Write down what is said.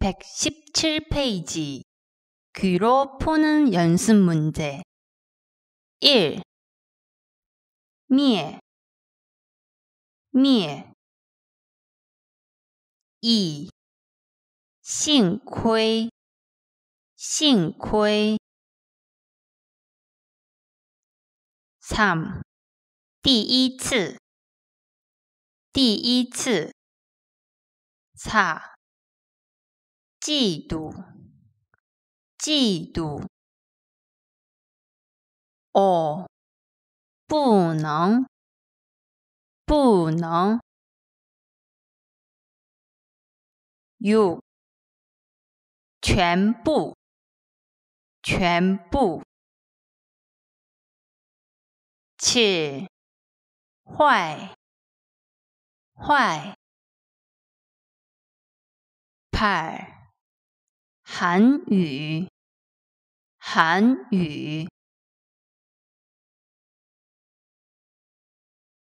117페이지 귀로 푸는 연습 문제 1. 미에 미에 2. 幸亏幸亏 3. 第一次第一次 4. 嫉妒，嫉妒哦！不能，不能，u y o 全部，全部切，h 坏，坏，par。韩语，韩语。